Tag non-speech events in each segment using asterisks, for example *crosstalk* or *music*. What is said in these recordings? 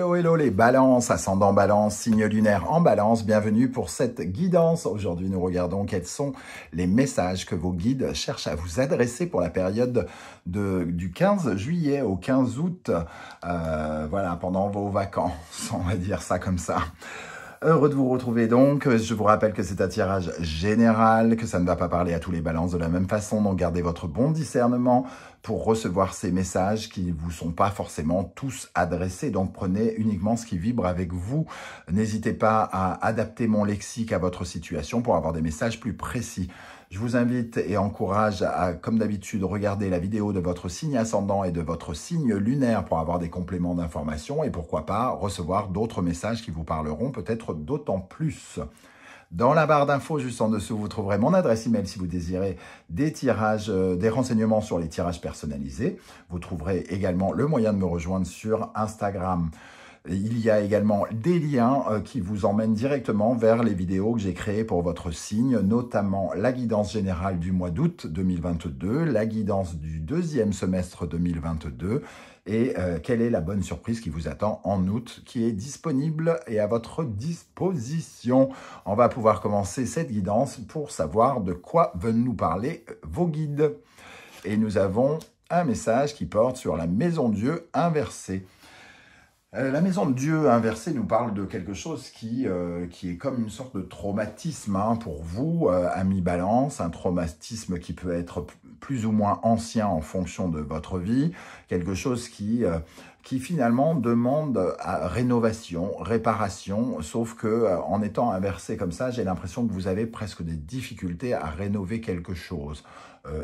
Hello, hello les balances, ascendant balance, signe lunaire en balance, bienvenue pour cette guidance. Aujourd'hui, nous regardons quels sont les messages que vos guides cherchent à vous adresser pour la période du 15 juillet au 15 août, euh, voilà, pendant vos vacances, *laughs* on va dire ça comme ça. Heureux de vous retrouver donc. Je vous rappelle que c'est un tirage général, que ça ne va pas parler à tous les balances de la même façon, donc gardez votre bon discernement pour recevoir ces messages qui ne vous sont pas forcément tous adressés. Donc prenez uniquement ce qui vibre avec vous. N'hésitez pas à adapter mon lexique à votre situation pour avoir des messages plus précis. Je vous invite et encourage à, comme d'habitude, regarder la vidéo de votre signe ascendant et de votre signe lunaire pour avoir des compléments d'information et pourquoi pas recevoir d'autres messages qui vous parleront peut-être d'autant plus. Dans la barre d'infos juste en dessous, vous trouverez mon adresse email si vous désirez des tirages, euh, des renseignements sur les tirages personnalisés. Vous trouverez également le moyen de me rejoindre sur Instagram. Il y a également des liens euh, qui vous emmènent directement vers les vidéos que j'ai créées pour votre signe, notamment la guidance générale du mois d'août 2022, la guidance du deuxième semestre 2022 et euh, quelle est la bonne surprise qui vous attend en août, qui est disponible et à votre disposition. On va pouvoir commencer cette guidance pour savoir de quoi veulent nous parler euh, vos guides. Et nous avons un message qui porte sur la maison Dieu inversée. Euh, la maison de Dieu inversée nous parle de quelque chose qui, euh, est comme une sorte de traumatisme hein, pour vous, euh, ami balance, un traumatisme qui peut être plus ou moins ancien en fonction de votre vie, quelque chose qui, qui finalement demande à rénovation, réparation, sauf que en étant inversé comme ça, j'ai l'impression que vous avez presque des difficultés à rénover quelque chose.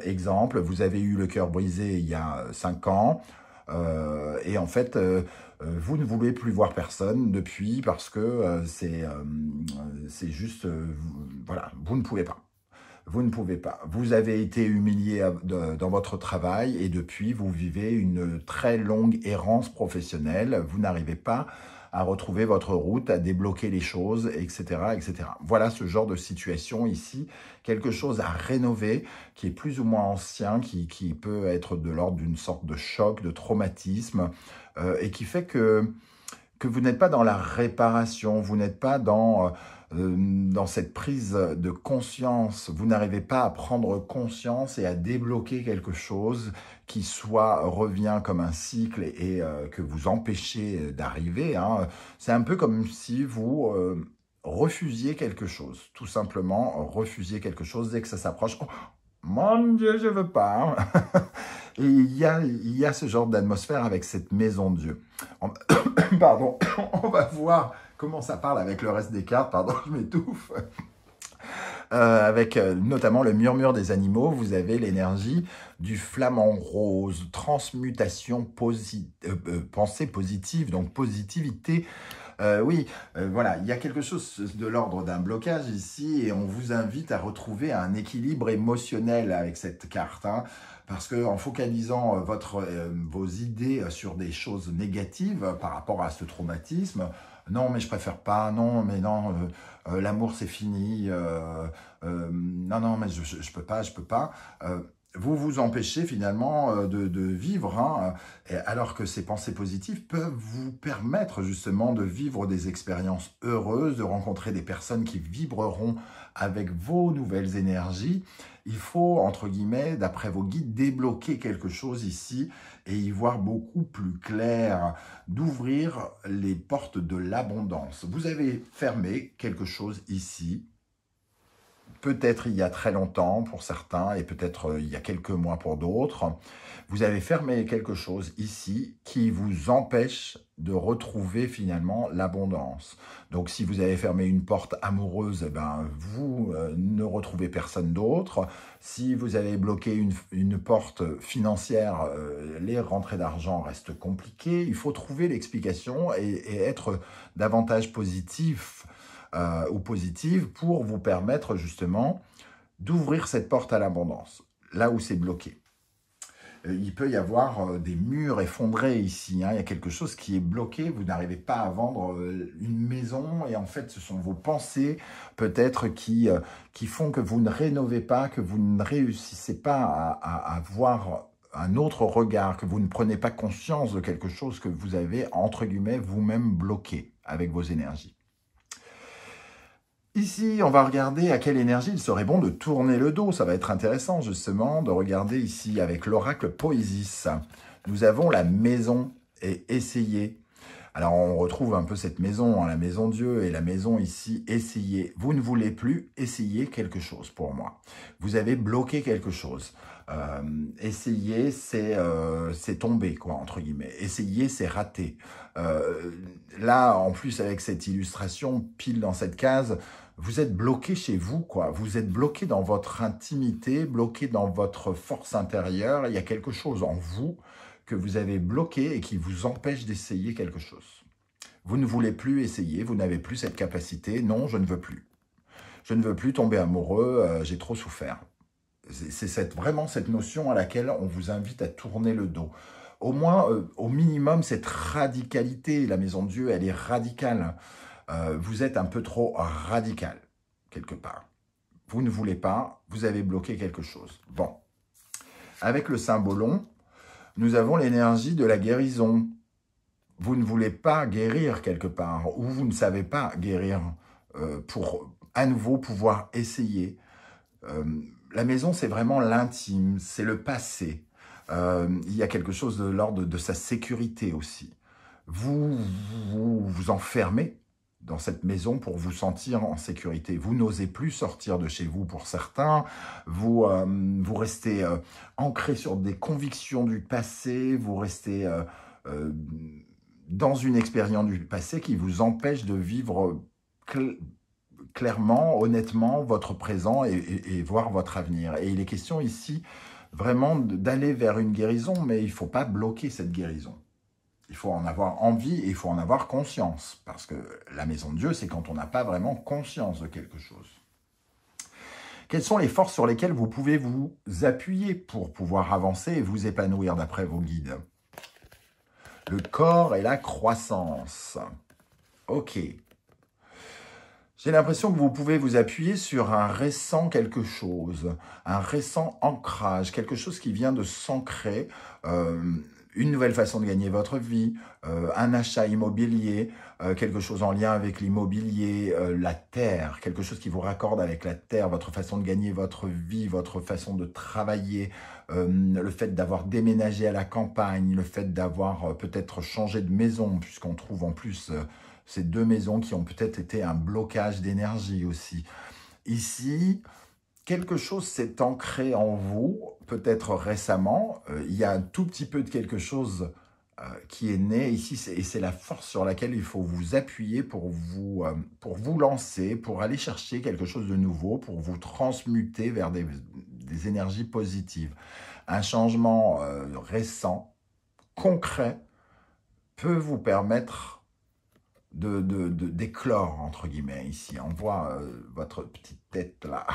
exemple, vous avez eu le cœur brisé il y a 5 ans, euh, et en fait, euh, euh, vous ne voulez plus voir personne depuis parce que c'est c'est juste, voilà, vous ne pouvez pas. Vous ne pouvez pas. Vous avez été humilié dans votre travail et depuis, vous vivez une très longue errance professionnelle. Vous n'arrivez pas à retrouver votre route, à débloquer les choses, etc., etc. Voilà ce genre de situation ici, quelque chose à rénover qui est plus ou moins ancien, qui, peut être de l'ordre d'une sorte de choc, de traumatisme, euh, et qui fait que que vous n'êtes pas dans la réparation, vous n'êtes pas dans euh, euh, dans cette prise de conscience, vous n'arrivez pas à prendre conscience et à débloquer quelque chose qui soit revient comme un cycle et, euh, que vous empêchez d'arriver, hein. c'est un peu comme si vous euh, refusiez quelque chose, tout simplement refusiez quelque chose dès que ça s'approche. Oh, mon Dieu, je veux pas. Hein. *laughs* Et il y a ce genre d'atmosphère avec cette maison de Dieu. *coughs* Pardon, *coughs* on va voir Comment ça parle avec le reste des cartes Pardon, *laughs* je m'étouffe. Euh, avec euh, notamment le murmure des animaux, vous avez l'énergie du flamant rose, transmutation, positive euh, pensée positive, donc positivité. oui, voilà, il y a quelque chose de l'ordre d'un blocage ici et on vous invite à retrouver un équilibre émotionnel avec cette carte. Hein, parce que en focalisant votre, vos idées sur des choses négatives par rapport à ce traumatisme, non mais je préfère pas, non mais non, euh, euh, l'amour c'est fini, euh, non non mais je, je, je, peux pas, je peux pas vous vous empêchez finalement euh, de, vivre, hein. alors que ces pensées positives peuvent vous permettre justement de vivre des expériences heureuses, de rencontrer des personnes qui vibreront avec vos nouvelles énergies. Il faut, entre guillemets, d'après vos guides, débloquer quelque chose ici et y voir beaucoup plus clair, d'ouvrir les portes de l'abondance. Vous avez fermé quelque chose ici, peut-être il y a très longtemps pour certains et peut-être euh, il y a quelques mois pour d'autres, vous avez fermé quelque chose ici qui vous empêche de retrouver finalement l'abondance. Donc si vous avez fermé une porte amoureuse, eh ben, vous euh, ne retrouvez personne d'autre. Si vous avez bloqué une, une porte financière, euh, les rentrées d'argent restent compliquées. Il faut trouver l'explication et, et, être davantage positif euh, ou positive pour vous permettre justement d'ouvrir cette porte à l'abondance, là où c'est bloqué. Euh, il peut y avoir euh, des murs effondrés ici, hein. il y a quelque chose qui est bloqué, vous n'arrivez pas à vendre une maison et en fait ce sont vos pensées peut-être qui, qui font que vous ne rénovez pas, que vous ne réussissez pas à, avoir un autre regard, que vous ne prenez pas conscience de quelque chose que vous avez, entre guillemets, vous-même bloqué avec vos énergies. Ici, on va regarder à quelle énergie il serait bon de tourner le dos. Ça va être intéressant justement de regarder ici avec l'oracle Poésis. Nous avons la maison et essayer. Alors on retrouve un peu cette maison, hein, la maison Dieu et la maison ici, essayer. Vous ne voulez plus essayer quelque chose pour moi. Vous avez bloqué quelque chose. Euh, essayer, euh, c'est tomber, quoi, entre guillemets. Essayer, c'est rater. Euh, là, en plus, avec cette illustration, pile dans cette case, vous êtes bloqué chez vous, quoi. Vous êtes bloqué dans votre intimité, bloqué dans votre force intérieure. Il y a quelque chose en vous que vous avez bloqué et qui vous empêche d'essayer quelque chose. Vous ne voulez plus essayer, vous n'avez plus cette capacité. Non, je ne veux plus. Je ne veux plus tomber amoureux, euh, j'ai trop souffert. C'est vraiment cette notion à laquelle on vous invite à tourner le dos. Au moins, euh, au minimum, cette radicalité, la maison de Dieu, elle est radicale. Euh, vous êtes un peu trop radical, quelque part. Vous ne voulez pas, vous avez bloqué quelque chose. Bon. Avec le symbolon, nous avons l'énergie de la guérison. Vous ne voulez pas guérir quelque part, ou vous ne savez pas guérir euh, pour à nouveau pouvoir essayer. Euh, la maison, c'est vraiment l'intime, c'est le passé. il y a quelque chose de l'ordre de sa sécurité aussi. vous vous enfermez dans cette maison pour vous sentir en sécurité. Vous n'osez plus sortir de chez vous pour certains, vous, euh, vous restez euh, ancré sur des convictions du passé, vous restez euh, dans une expérience du passé qui vous empêche de vivre clairement, honnêtement, votre présent et, et, voir votre avenir. Et il est question ici vraiment d'aller vers une guérison, mais il ne faut pas bloquer cette guérison il faut en avoir envie et il faut en avoir conscience. Parce que la maison de Dieu, c'est quand on n'a pas vraiment conscience de quelque chose. Quelles sont les forces sur lesquelles vous pouvez vous appuyer pour pouvoir avancer et vous épanouir d'après vos guides Le corps et la croissance. Ok. J'ai l'impression que vous pouvez vous appuyer sur un récent quelque chose, un récent ancrage, quelque chose qui vient de s'ancrer. Euh, une nouvelle façon de gagner votre vie, euh, un achat immobilier, euh, quelque chose en lien avec l'immobilier, euh, la terre, quelque chose qui vous raccorde avec la terre, votre façon de gagner votre vie, votre façon de travailler, le fait d'avoir déménagé à la campagne, le fait d'avoir peut-être changé de maison, puisqu'on trouve en plus ces deux maisons qui ont peut-être été un blocage d'énergie aussi. Ici, quelque chose s'est ancré en vous, peut-être récemment. Euh, il y a un tout petit peu de quelque chose euh, qui est né ici, et c'est la force sur laquelle il faut vous appuyer pour vous, euh, pour vous lancer, pour aller chercher quelque chose de nouveau, pour vous transmuter vers des énergies positives. Un changement récent, concret, peut vous permettre de, de, d'éclore, entre guillemets, ici. On voit euh, votre petite tête là. *laughs*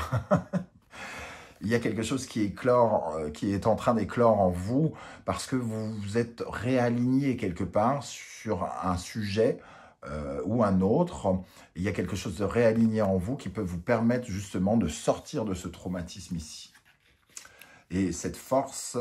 Il y a quelque chose qui euh, qui est en train d'éclore en vous, parce que vous vous êtes réaligné quelque part sur un sujet euh, ou un autre. Il y a quelque chose de réaligné en vous qui peut vous permettre justement de sortir de ce traumatisme ici. Et cette force,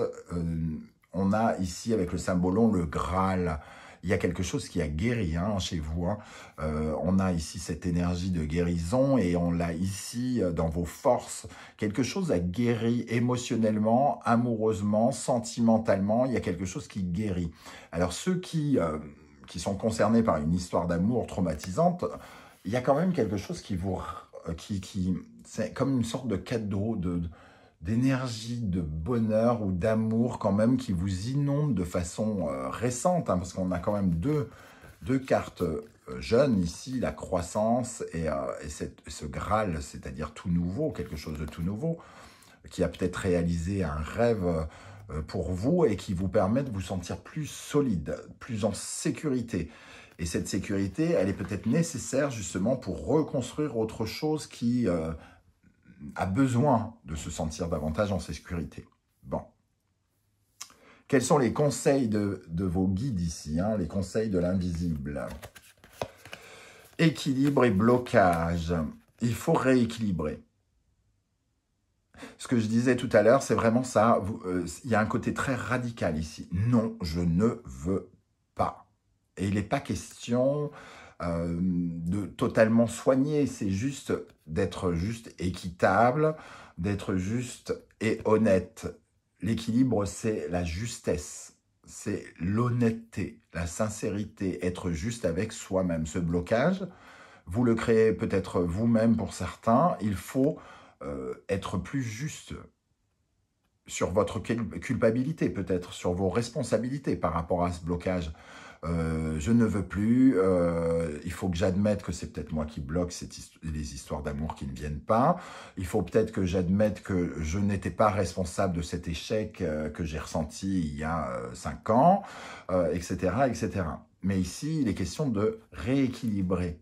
on a ici avec le symbolon le Graal il y a quelque chose qui a guéri hein, chez vous. Hein. Euh, on a ici cette énergie de guérison et on l'a ici euh, dans vos forces. Quelque chose a guéri émotionnellement, amoureusement, sentimentalement. Il y a quelque chose qui guérit. Alors ceux qui, euh, qui sont concernés par une histoire d'amour traumatisante, il y a quand même quelque chose qui vous... Qui, qui, C'est comme une sorte de cadeau, de d'énergie, de bonheur ou d'amour quand même qui vous inonde de façon euh, récente, hein, parce qu'on a quand même deux, deux cartes euh, jeunes ici, la croissance et, euh, ce Graal, c'est-à-dire tout nouveau, quelque chose de tout nouveau, qui a peut-être réalisé un rêve pour vous et qui vous permet de vous sentir plus solide, plus en sécurité. Et cette sécurité, elle est peut-être nécessaire justement pour reconstruire autre chose qui a besoin de se sentir davantage en sécurité. Bon. Quels sont les conseils de, vos guides ici hein, Les conseils de l'invisible. Équilibre et blocage. Il faut rééquilibrer. Ce que je disais tout à l'heure, c'est vraiment ça. Euh, il y a un côté très radical ici. Non, je ne veux pas. Et il n'est pas question euh, de totalement soigner. C'est juste d'être juste équitable, d'être juste et honnête. L'équilibre, c'est la justesse, c'est l'honnêteté, la sincérité, être juste avec soi-même. Ce blocage, vous le créez peut-être vous-même pour certains, il faut euh, être plus juste sur votre culpabilité peut-être, sur vos responsabilités par rapport à ce blocage. Euh, je ne veux plus, euh, il faut que j'admette que c'est peut-être moi qui bloque les histoires d'amour qui ne viennent pas, il faut peut-être que j'admette que je n'étais pas responsable de cet échec euh, que j'ai ressenti il y a cinq ans, etc., etc. Mais ici, il est question de rééquilibrer.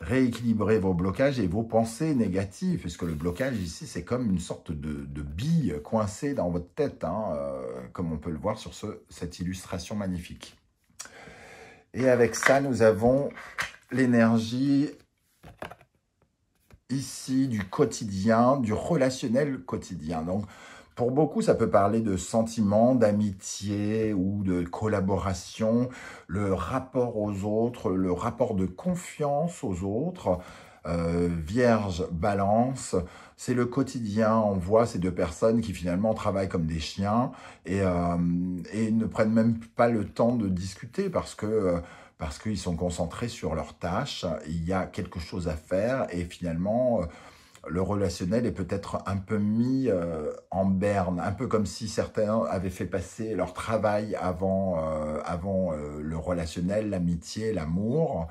Rééquilibrer vos blocages et vos pensées négatives, puisque le blocage ici, c'est comme une sorte de, bille coincée dans votre tête, hein, comme on peut le voir sur ce, cette illustration magnifique. Et avec ça, nous avons l'énergie ici du quotidien, du relationnel quotidien. Donc, pour beaucoup, ça peut parler de sentiments, d'amitié ou de collaboration, le rapport aux autres, le rapport de confiance aux autres, euh, Vierge, Balance. C'est le quotidien, on voit ces deux personnes qui finalement travaillent comme des chiens euh, et, ne prennent même pas le temps de discuter parce que euh, parce qu'ils sont concentrés sur leurs tâches, il y a quelque chose à faire et finalement le relationnel est peut-être un peu mis en berne, un peu comme si certains avaient fait passer leur travail avant, le relationnel, l'amitié, l'amour.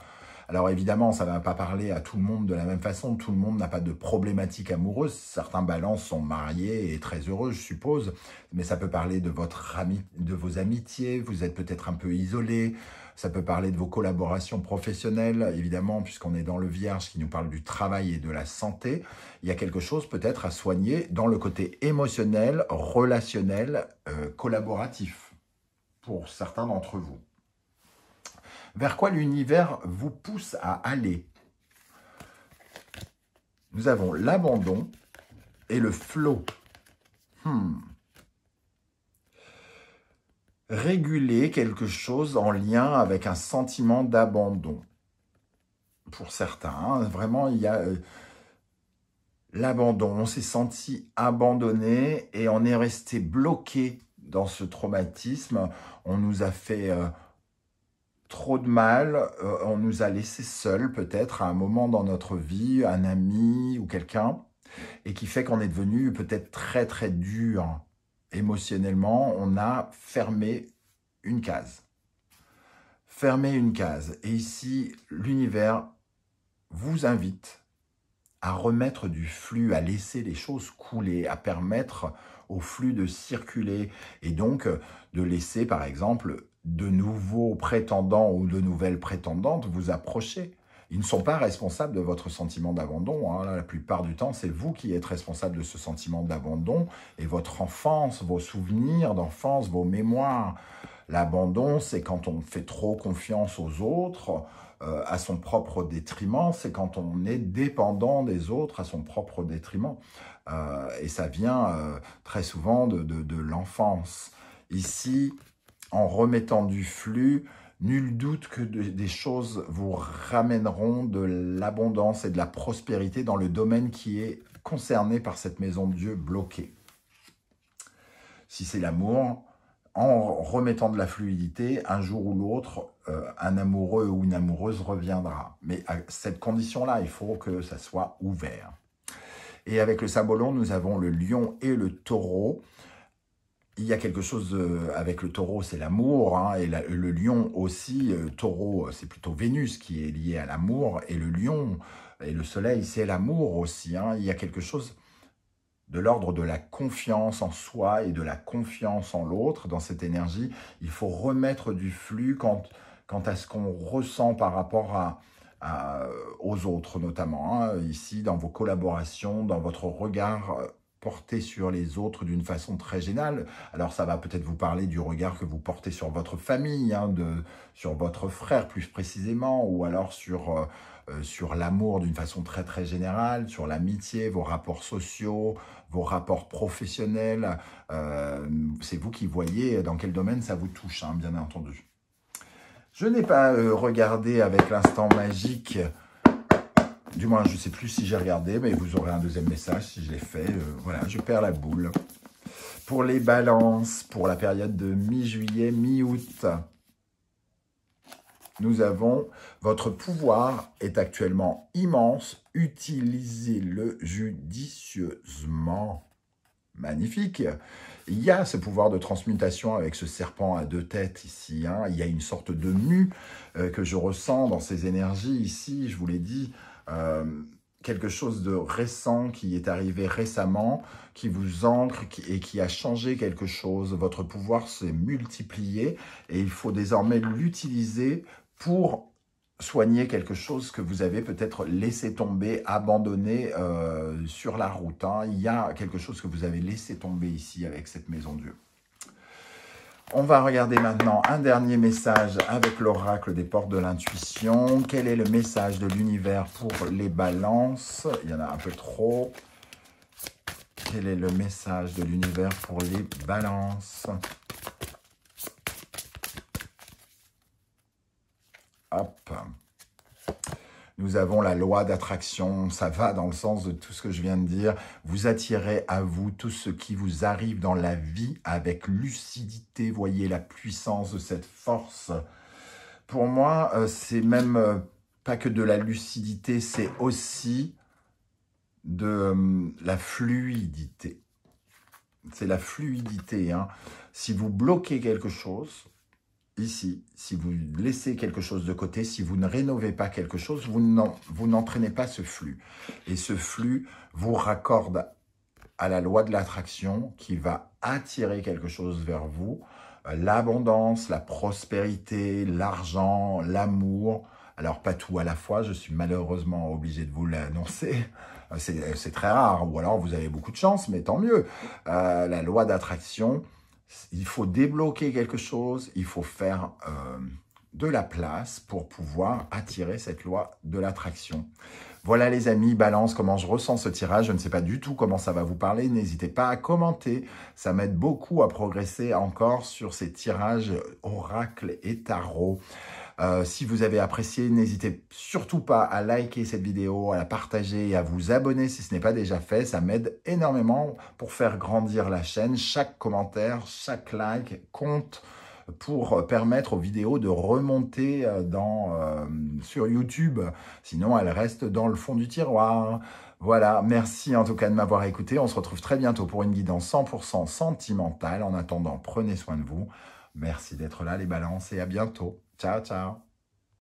Alors évidemment, ça ne va pas parler à tout le monde de la même façon. Tout le monde n'a pas de problématique amoureuse. Certains balances sont mariés et très heureux, je suppose. Mais ça peut parler de, votre de vos amitiés. Vous êtes peut-être un peu isolé. Ça peut parler de vos collaborations professionnelles, évidemment, puisqu'on est dans le Vierge qui nous parle du travail et de la santé. Il y a quelque chose peut-être à soigner dans le côté émotionnel, relationnel, euh, collaboratif pour certains d'entre vous vers quoi l'univers vous pousse à aller. Nous avons l'abandon et le flot. Hmm. Réguler quelque chose en lien avec un sentiment d'abandon. Pour certains, hein, vraiment, il y a euh, l'abandon. On s'est senti abandonné et on est resté bloqué dans ce traumatisme. On nous a fait... Euh, trop de mal, euh, on nous a laissés seul peut-être à un moment dans notre vie, un ami ou quelqu'un, et qui fait qu'on est devenu peut-être très très dur émotionnellement, on a fermé une case. Fermé une case. Et ici, l'univers vous invite à remettre du flux, à laisser les choses couler, à permettre au flux de circuler et donc euh, de laisser par exemple de nouveaux prétendants ou de nouvelles prétendantes vous approcher. Ils ne sont pas responsables de votre sentiment d'abandon. Hein. La plupart du temps, c'est vous qui êtes responsable de ce sentiment d'abandon et votre enfance, vos souvenirs d'enfance, vos mémoires. L'abandon, c'est quand on fait trop confiance aux autres, euh, à son propre détriment, c'est quand on est dépendant des autres, à son propre détriment. Euh, et ça vient euh, très souvent de l'enfance. Ici, en remettant du flux, nul doute que des choses vous ramèneront de l'abondance et de la prospérité dans le domaine qui est concerné par cette maison de Dieu bloquée. Si c'est l'amour, en remettant de la fluidité, un jour ou l'autre, euh, un amoureux ou une amoureuse reviendra. Mais à cette condition-là, il faut que ça soit ouvert. Et avec le Sabolon, nous avons le lion et le taureau il y a quelque chose euh, avec le taureau, c'est l'amour, hein, et le lion aussi, euh, taureau, euh, c'est plutôt Vénus qui est lié à l'amour, et le lion et le soleil, c'est l'amour aussi. Hein. il y a quelque chose de l'ordre de la confiance en soi et de la confiance en l'autre. Dans cette énergie, il faut remettre du flux quant, à ce qu'on ressent par rapport aux autres, notamment hein, ici, dans vos collaborations, dans votre regard porter sur les autres d'une façon très générale. Alors ça va peut-être vous parler du regard que vous portez sur votre famille, hein, sur votre frère plus précisément, ou alors sur, euh, euh, sur l'amour d'une façon très très générale, sur l'amitié, vos rapports sociaux, vos rapports professionnels. Euh, c'est vous qui voyez dans quel domaine ça vous touche, hein, bien entendu. Je n'ai pas regardé avec l'instant magique du moins, je ne sais plus si j'ai regardé, mais vous aurez un deuxième message si je l'ai fait. Euh, voilà, je perds la boule. Pour les balances, pour la période de mi-juillet, mi-août, nous avons « Votre pouvoir est actuellement immense, utilisez-le judicieusement ». Magnifique Il y a ce pouvoir de transmutation avec ce serpent à deux têtes ici. Hein. Il y a une sorte de mu euh, que je ressens dans ces énergies ici, je vous l'ai dit. Euh, quelque chose de récent qui est arrivé récemment, qui vous ancre et qui a changé quelque chose. Votre pouvoir s'est multiplié et il faut désormais l'utiliser pour soigner quelque chose que vous avez peut-être laissé tomber, abandonné euh, sur la route. Hein. Il y a quelque chose que vous avez laissé tomber ici avec cette maison Dieu. On va regarder maintenant un dernier message avec l'oracle des portes de l'intuition. Quel est le message de l'univers pour les balances Il y en a un peu trop. Quel est le message de l'univers pour les balances Hop nous avons la loi d'attraction, ça va dans le sens de tout ce que je viens de dire. Vous attirez à vous tout ce qui vous arrive dans la vie avec lucidité, voyez la puissance de cette force. Pour moi, euh, c'est même euh, pas que de la lucidité, c'est aussi de euh, la fluidité. C'est la fluidité. Hein. Si vous bloquez quelque chose, ici, si vous laissez quelque chose de côté, si vous ne rénovez pas quelque chose, vous n'entraînez pas ce flux. Et ce flux vous raccorde à la loi de l'attraction qui va attirer quelque chose vers vous, l'abondance, la prospérité, l'argent, l'amour. Alors pas tout à la fois, je suis malheureusement obligé de vous l'annoncer, c'est très rare, ou alors vous avez beaucoup de chance, mais tant mieux. Euh, la loi d'attraction il faut débloquer quelque chose, il faut faire euh, de la place pour pouvoir attirer cette loi de l'attraction. Voilà les amis, balance comment je ressens ce tirage. Je ne sais pas du tout comment ça va vous parler. N'hésitez pas à commenter. Ça m'aide beaucoup à progresser encore sur ces tirages oracles et Tarot. Euh, si vous avez apprécié, n'hésitez surtout pas à liker cette vidéo, à la partager et à vous abonner si ce n'est pas déjà fait. Ça m'aide énormément pour faire grandir la chaîne. Chaque commentaire, chaque like compte pour permettre aux vidéos de remonter euh, dans, euh, sur YouTube. Sinon, elles restent dans le fond du tiroir. Voilà, merci en tout cas de m'avoir écouté. On se retrouve très bientôt pour une guidance 100% sentimentale. En attendant, prenez soin de vous. Merci d'être là les balances et à bientôt. 再见。